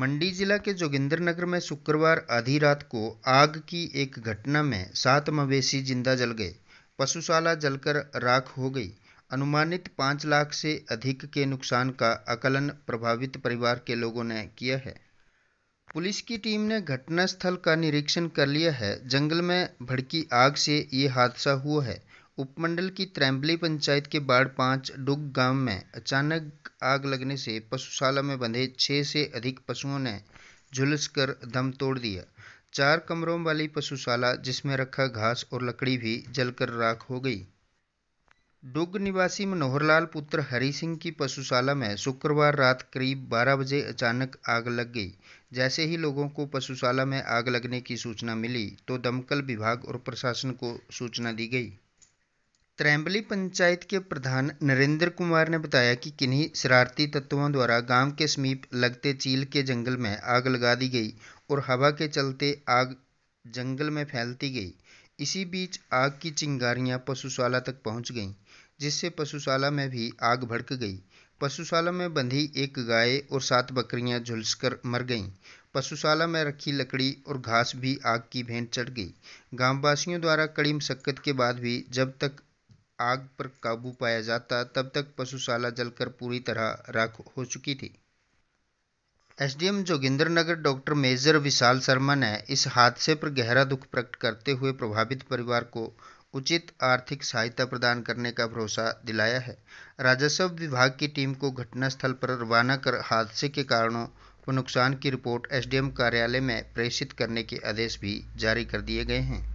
मंडी जिला के जोगिंदर नगर में शुक्रवार आधी रात को आग की एक घटना में सात मवेशी जिंदा जल गए पशुशाला जलकर राख हो गई अनुमानित पाँच लाख से अधिक के नुकसान का आकलन प्रभावित परिवार के लोगों ने किया है पुलिस की टीम ने घटनास्थल का निरीक्षण कर लिया है जंगल में भड़की आग से ये हादसा हुआ है उपमंडल की त्रैम्बली पंचायत के बाढ़ पांच डुग गांव में अचानक आग लगने से पशुशाला में बंधे छः से अधिक पशुओं ने झुलस कर दम तोड़ दिया चार कमरों वाली पशुशाला जिसमें रखा घास और लकड़ी भी जलकर राख हो गई डुग निवासी मनोहरलाल पुत्र हरी सिंह की पशुशाला में शुक्रवार रात करीब 12 बजे अचानक आग लग गई जैसे ही लोगों को पशुशाला में आग लगने की सूचना मिली तो दमकल विभाग और प्रशासन को सूचना दी गई त्रैंबली पंचायत के प्रधान नरेंद्र कुमार ने बताया कि किन्हीं शरारती तत्वों द्वारा गांव के समीप लगते चील के जंगल में आग लगा दी गई और हवा के चलते आग जंगल में फैलती गई इसी बीच आग की चिंगारियां पशुशाला तक पहुंच गईं जिससे पशुशाला में भी आग भड़क गई पशुशाला में बंधी एक गाय और सात बकरियां झुलसकर मर गईं पशुशाला में रखी लकड़ी और घास भी आग की भेंट चढ़ गई गांववासियों द्वारा कड़ी मशक्कत के बाद भी जब तक आग पर काबू पाया जाता तब तक पशुशाला जलकर पूरी तरह राख हो चुकी थी SDM Joginder Nagar doctor major Vishal Sharma ने इस हादसे पर गहरा दुख प्रकट करते हुए प्रभावित परिवार को उचित आर्थिक सहायता प्रदान करने का भरोसा दिलाया है राजस्व विभाग की टीम को घटनास्थल पर रवाना कर हादसे के कारणों व नुकसान की रिपोर्ट एसडीएम कार्यालय में प्रेषित करने के आदेश भी जारी कर दिए गए हैं